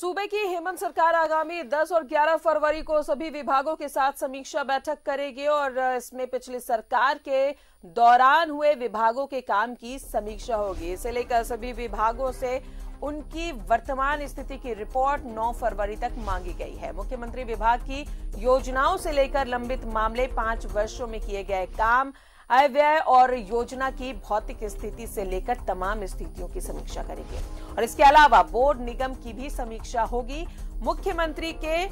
सूबे की हेमंत सरकार आगामी 10 और 11 फरवरी को सभी विभागों के साथ समीक्षा बैठक करेगी और इसमें पिछली सरकार के दौरान हुए विभागों के काम की समीक्षा होगी इसे लेकर सभी विभागों से उनकी वर्तमान स्थिति की रिपोर्ट 9 फरवरी तक मांगी गई है मुख्यमंत्री विभाग की योजनाओं से लेकर लंबित मामले पांच वर्षों में किए गए काम आय व्यय और योजना की भौतिक स्थिति से लेकर तमाम स्थितियों की समीक्षा करेंगे और इसके अलावा बोर्ड निगम की भी समीक्षा होगी मुख्यमंत्री के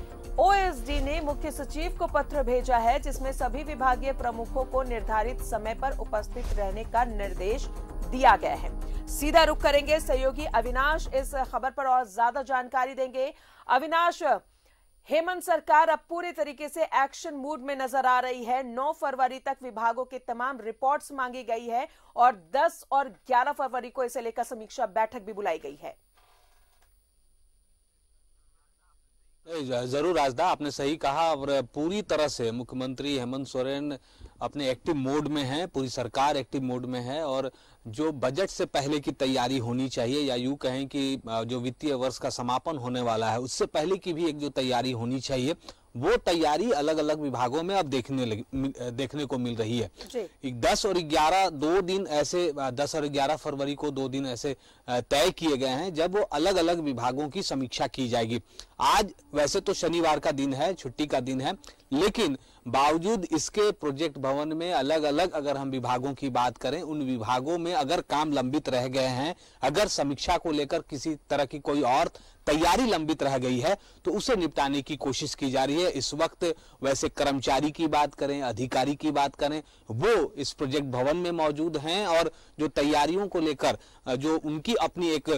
ओएसडी ने मुख्य सचिव को पत्र भेजा है जिसमें सभी विभागीय प्रमुखों को निर्धारित समय पर उपस्थित रहने का निर्देश दिया गया है सीधा रुख करेंगे सहयोगी अविनाश इस खबर पर और ज्यादा जानकारी देंगे अविनाश हेमंत सरकार अब पूरे तरीके से एक्शन मूड में नजर आ रही है 9 फरवरी तक विभागों के तमाम रिपोर्ट्स मांगी गई है और 10 और 11 फरवरी को इसे लेकर समीक्षा बैठक भी बुलाई गई है जरूर राजदा आपने सही कहा और पूरी तरह से मुख्यमंत्री हेमंत सोरेन अपने एक्टिव मोड में है पूरी सरकार एक्टिव मोड में है और जो बजट से पहले की तैयारी होनी चाहिए या यूँ कहें कि जो वित्तीय वर्ष का समापन होने वाला है उससे पहले की भी एक जो तैयारी होनी चाहिए वो तैयारी अलग अलग विभागों में अब देखने लग, देखने को मिल रही है दस और ग्यारह दो दिन ऐसे दस और ग्यारह फरवरी को दो दिन ऐसे तय किए गए हैं जब वो अलग अलग विभागों की समीक्षा की जाएगी आज वैसे तो शनिवार का दिन है छुट्टी का दिन है लेकिन बावजूद इसके प्रोजेक्ट भवन में अलग अलग अगर हम विभागों की बात करें उन विभागों में अगर काम लंबित रह गए हैं अगर समीक्षा को लेकर किसी तरह की कोई और तैयारी लंबित रह गई है तो उसे निपटाने की कोशिश की जा रही है इस वक्त वैसे कर्मचारी की बात करें अधिकारी की बात करें वो इस प्रोजेक्ट भवन में मौजूद हैं और जो तैयारियों को लेकर जो उनकी अपनी एक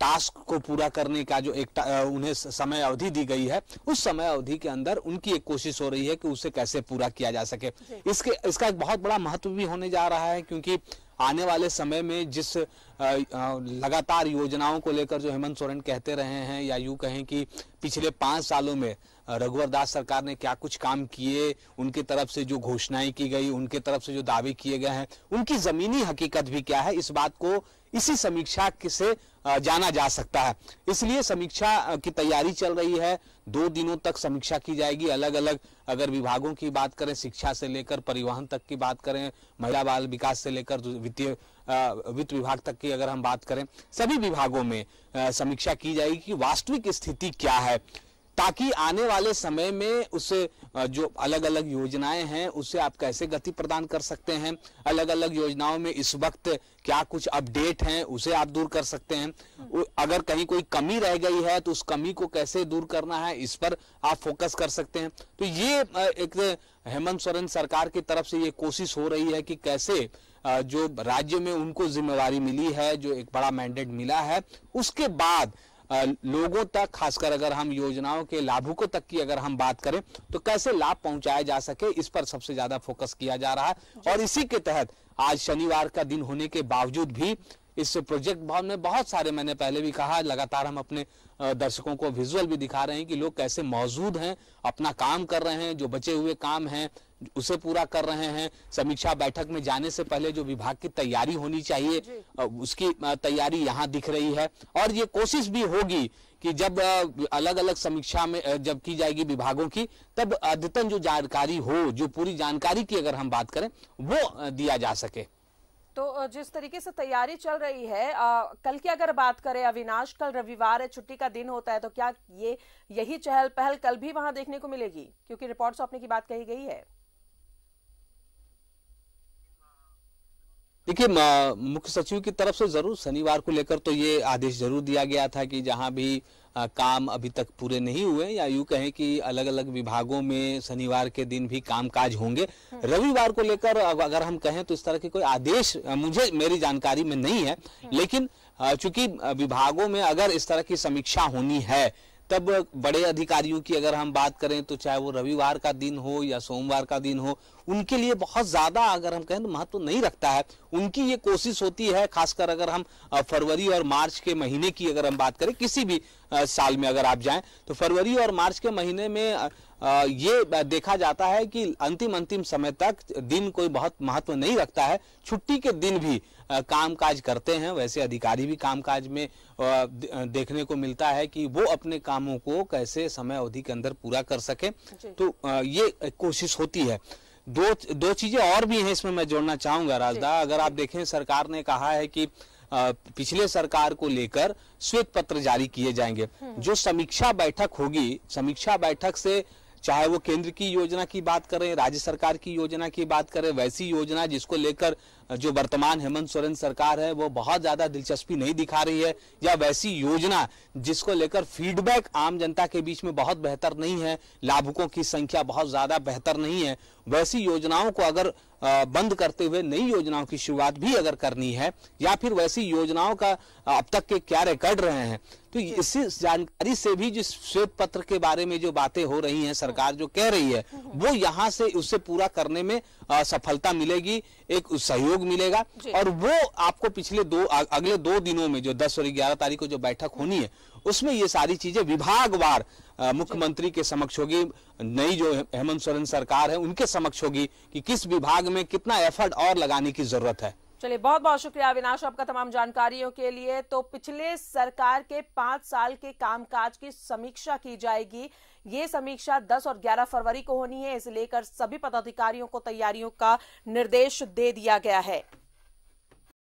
टास्क को पूरा करने का जो एक उन्हें समय अवधि दी गई है उस समय अवधि के अंदर उनकी एक कोशिश हो रही है कि उसे कैसे पूरा किया जा सके इसके इसका एक बहुत बड़ा महत्व भी होने जा रहा है क्योंकि आने वाले समय में जिस लगातार योजनाओं को लेकर जो हेमंत सोरेन कहते रहे हैं या यूं कहें कि पिछले पाँच सालों में रघुवर दास सरकार ने क्या कुछ काम किए उनकी तरफ से जो घोषणाएं की गई उनके तरफ से जो दावे किए गए हैं उनकी ज़मीनी हकीकत भी क्या है इस बात को इसी समीक्षा से जाना जा सकता है इसलिए समीक्षा की तैयारी चल रही है दो दिनों तक समीक्षा की जाएगी अलग अलग अगर विभागों की बात करें शिक्षा से लेकर परिवहन तक की बात करें महिला बाल विकास से लेकर वित्तीय वित्त विभाग तक की अगर हम बात करें सभी विभागों में समीक्षा की जाएगी कि वास्तविक स्थिति क्या है ताकि आने वाले समय में उसे जो अलग अलग योजनाएं हैं उसे आप कैसे गति प्रदान कर सकते हैं अलग अलग योजनाओं में इस वक्त क्या कुछ अपडेट हैं उसे आप दूर कर सकते हैं अगर कहीं कोई कमी रह गई है तो उस कमी को कैसे दूर करना है इस पर आप फोकस कर सकते हैं तो ये एक हेमंत सोरेन सरकार की तरफ से ये कोशिश हो रही है कि कैसे जो राज्य में उनको जिम्मेवारी मिली है जो एक बड़ा मैंडेट मिला है उसके बाद लोगों तक खासकर अगर हम योजनाओं के लाभुकों तक की अगर हम बात करें तो कैसे लाभ पहुंचाया जा सके इस पर सबसे ज्यादा फोकस किया जा रहा है और इसी के तहत आज शनिवार का दिन होने के बावजूद भी इस प्रोजेक्ट भवन में बहुत सारे मैंने पहले भी कहा लगातार हम अपने दर्शकों को विजुअल भी दिखा रहे हैं कि लोग कैसे मौजूद हैं अपना काम कर रहे हैं जो बचे हुए काम हैं उसे पूरा कर रहे हैं समीक्षा बैठक में जाने से पहले जो विभाग की तैयारी होनी चाहिए उसकी तैयारी यहाँ दिख रही है और ये कोशिश भी होगी कि जब अलग अलग समीक्षा में जब की जाएगी विभागों की तब अद्यतन जो जानकारी हो जो पूरी जानकारी की अगर हम बात करें वो दिया जा सके तो जिस तरीके से तैयारी चल रही है आ, कल की अगर बात करें अविनाश कल रविवार है छुट्टी का दिन होता है तो क्या ये यही चहल पहल कल भी वहां देखने को मिलेगी क्योंकि रिपोर्ट सौंपने तो की बात कही गई है देखिए मुख्य सचिव की तरफ से जरूर शनिवार को लेकर तो ये आदेश जरूर दिया गया था कि जहां भी आ, काम अभी तक पूरे नहीं हुए या यूं कहें कि अलग अलग विभागों में शनिवार के दिन भी काम काज होंगे हम्म। रविवार को लेकर अगर हम कहें तो इस तरह के कोई आदेश मुझे मेरी जानकारी में नहीं है हम्म। लेकिन चूंकि विभागों में अगर इस तरह की समीक्षा होनी है तब बड़े अधिकारियों की अगर हम बात करें तो चाहे वो रविवार का दिन हो या सोमवार का दिन हो उनके लिए बहुत ज़्यादा अगर हम कहें तो महत्व तो नहीं रखता है उनकी ये कोशिश होती है खासकर अगर हम फरवरी और मार्च के महीने की अगर हम बात करें किसी भी साल में अगर आप जाएं तो फरवरी और मार्च के महीने में ये देखा जाता है कि अंतिम अंतिम समय तक दिन कोई बहुत महत्व नहीं रखता है छुट्टी के दिन भी काम काज करते हैं वैसे अधिकारी भी काम काज में देखने को मिलता है कि वो अपने कामों को कैसे समय अवधि के अंदर पूरा कर सके तो ये कोशिश होती है दो दो चीजें और भी हैं इसमें मैं जोड़ना चाहूंगा राजदा अगर आप देखें सरकार ने कहा है कि पिछले सरकार को लेकर श्वेत पत्र जारी किए जाएंगे हम्म। जो समीक्षा बैठक होगी समीक्षा बैठक से चाहे वो केंद्र की योजना की बात करें राज्य सरकार की योजना की बात करें वैसी योजना जिसको लेकर जो वर्तमान हेमंत सोरेन सरकार है वो बहुत ज़्यादा दिलचस्पी नहीं दिखा रही है या वैसी योजना जिसको लेकर फीडबैक आम जनता के बीच में बहुत बेहतर नहीं है लाभुकों की संख्या बहुत ज़्यादा बेहतर नहीं है वैसी योजनाओं को अगर बंद करते हुए नई योजनाओं की शुरुआत भी अगर करनी है या फिर वैसी योजनाओं का अब तक के क्या रिकॉर्ड रहे हैं तो इसी जानकारी से भी जिस श्वेत पत्र के बारे में जो बातें हो रही हैं सरकार जो कह रही है वो यहाँ से उसे पूरा करने में सफलता मिलेगी एक सहयोग सहयोग मिलेगा और वो आपको पिछले दो अगले दो दिनों में जो दस और ग्यारह तारीख को जो बैठक होनी है उसमें ये सारी चीजें विभागवार मुख्यमंत्री के समक्ष होगी नई जो हेमंत सोरेन सरकार है उनके समक्ष होगी कि किस विभाग में कितना एफर्ट और लगाने की जरूरत है चलिए बहुत बहुत शुक्रिया अविनाश आपका तमाम जानकारियों के लिए तो पिछले सरकार के पांच साल के कामकाज की समीक्षा की जाएगी ये समीक्षा 10 और 11 फरवरी को होनी है इसे लेकर सभी पदाधिकारियों को तैयारियों का निर्देश दे दिया गया है